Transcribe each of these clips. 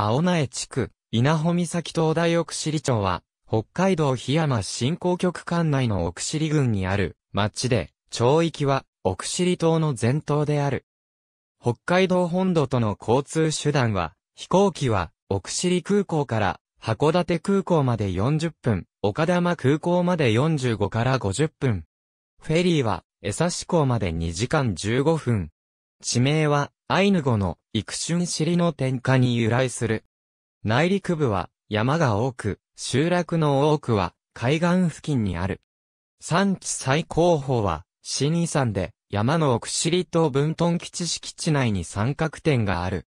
青苗地区、稲穂岬東大奥尻町は、北海道檜山振興局管内の奥尻郡にある町で、町域は奥尻島の前頭である。北海道本土との交通手段は、飛行機は奥尻空港から函館空港まで40分、岡玉空港まで45から50分。フェリーは江差港まで2時間15分。地名はアイヌ語の育春尻の点火に由来する。内陸部は山が多く、集落の多くは海岸付近にある。産地最高峰は、新遺産で山の奥尻島分屯基地敷地内に三角点がある。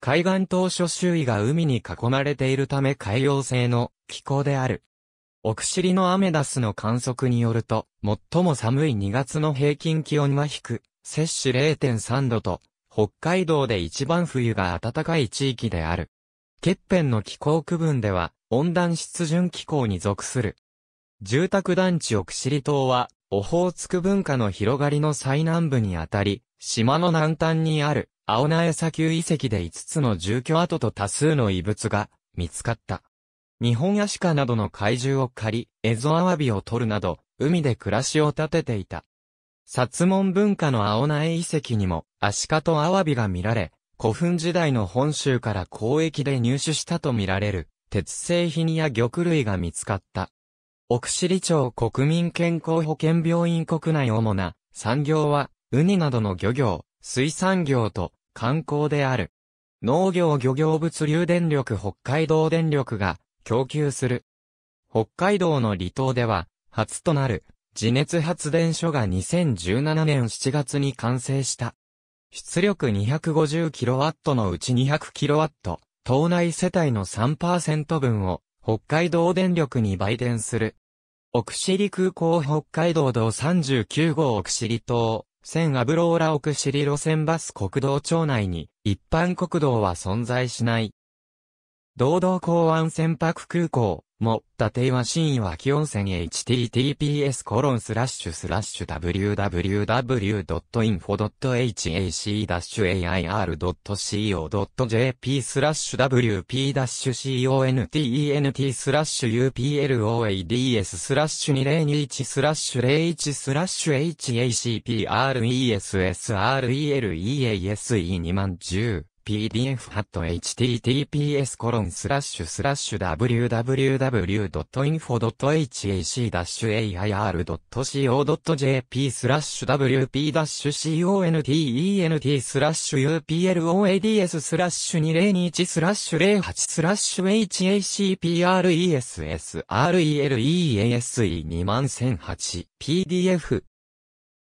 海岸島所周囲が海に囲まれているため海洋性の気候である。奥尻のアメダスの観測によると、最も寒い2月の平均気温は低く、摂氏0.3度と、北海道で一番冬が暖かい地域である。欠片の気候区分では、温暖湿潤気候に属する。住宅団地奥尻島は、オホーツク文化の広がりの最南部にあたり、島の南端にある、青苗砂丘遺跡で5つの住居跡と多数の遺物が見つかった。日本アシカなどの怪獣を狩り、エゾアワビを取るなど、海で暮らしを立てていた。薩門文化の青苗遺跡にも、アシカとアワビが見られ、古墳時代の本州から交易で入手したとみられる、鉄製品や玉類が見つかった。奥尻町国民健康保険病院国内主な産業は、ウニなどの漁業、水産業と観光である。農業漁業物流電力北海道電力が供給する。北海道の離島では、初となる地熱発電所が2017年7月に完成した。出力 250kW のうち 200kW、島内世帯の3%分を北海道電力に売電する。奥尻空港北海道道39号奥尻島、千アブローラ奥尻路線バス国道町内に一般国道は存在しない。道道港湾船舶空港、も、打定い真意は気温泉 https コロンスラッシュスラッシュ www.info.hac-air.co.jp スラッシュ wp-content スラッシュ uploads スラッシュ2021スラッシュ01スラッシュ h a c p r e s s r e l e a s e 2 0 1 0 p d f h t t p s w w w i n f o h a c a i r c o j p スラッシュ wp-content スラッシュ uploads スラッシュ2021スラッシュ08スラッシュ hacpressrelese2008 a pdf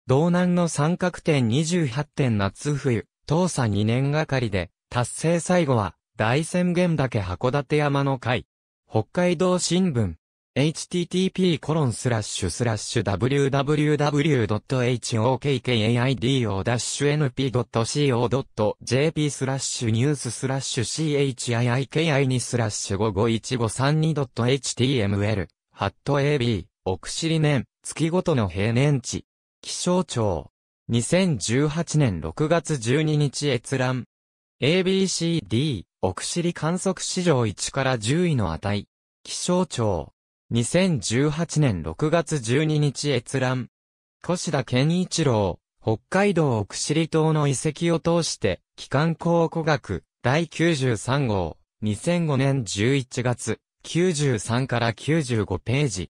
道南の三角点28点夏冬、当査2年がかりで、達成最後は、大宣言岳函館山の会。北海道新聞。http コロンスラッシュスラッシュ www.hokkaio-np.co.jp スラッシュニューススラッシュ chiiki2 スラッシュ 551532.html ハット AB お薬シ年月ごとの平年値気象庁2018年6月12日閲覧 ABCD、奥尻観測史上1から10位の値。気象庁。2018年6月12日閲覧。越田健一郎、北海道奥尻島の遺跡を通して、機関考古学、第93号、2005年11月、93から95ページ。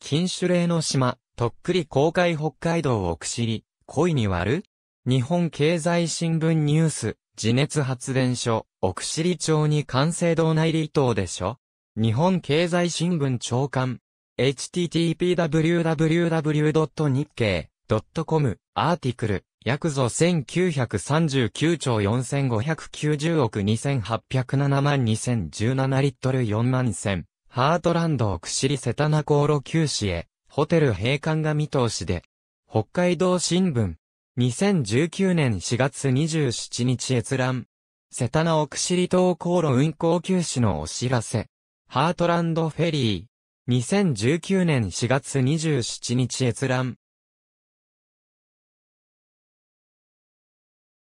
禁酒令の島、とっくり公開北海道奥尻、恋に割る日本経済新聞ニュース、地熱発電所、奥尻町に完成道内離島でしょ日本経済新聞長官、http://www.nikkei.com、アーティクル、約ぞ1939兆4590億2807万2017リットル4万1000、ハートランド奥尻瀬田中航路旧市へ、ホテル閉館が見通しで、北海道新聞、2019年4月27日閲覧。瀬田の奥尻島航路運行休止のお知らせ。ハートランドフェリー。2019年4月27日閲覧。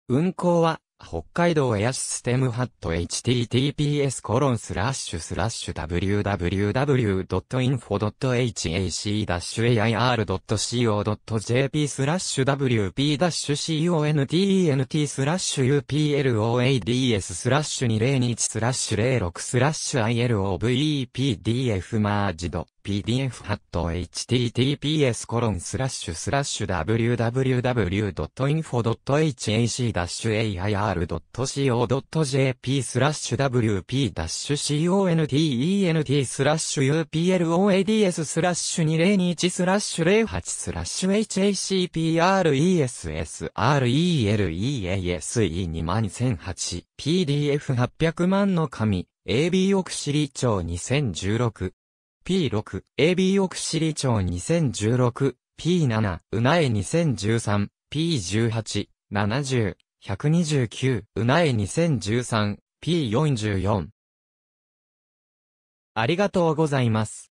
運行は北海道エアシステムハット https コロンスラッシュスラッシュ www.info.hac-air.co.jp スラッシュ wp-content スラッシュ uploads スラッシュ2021スラッシュ06スラッシュ ilovepdf マージド pdf www.info.hac-www.info.hac-ar.co.jp i スラッシュ wp-content スラッシュ uploads スラッシュ2021スラッシュ08スラッシュ hacpresssrelease2008 PDF800 万の紙 AB 億シリー長2016 P6、AB 奥尻町2016、P7、うなえ2013、P18、70、129、うなえ2013、P44。ありがとうございます。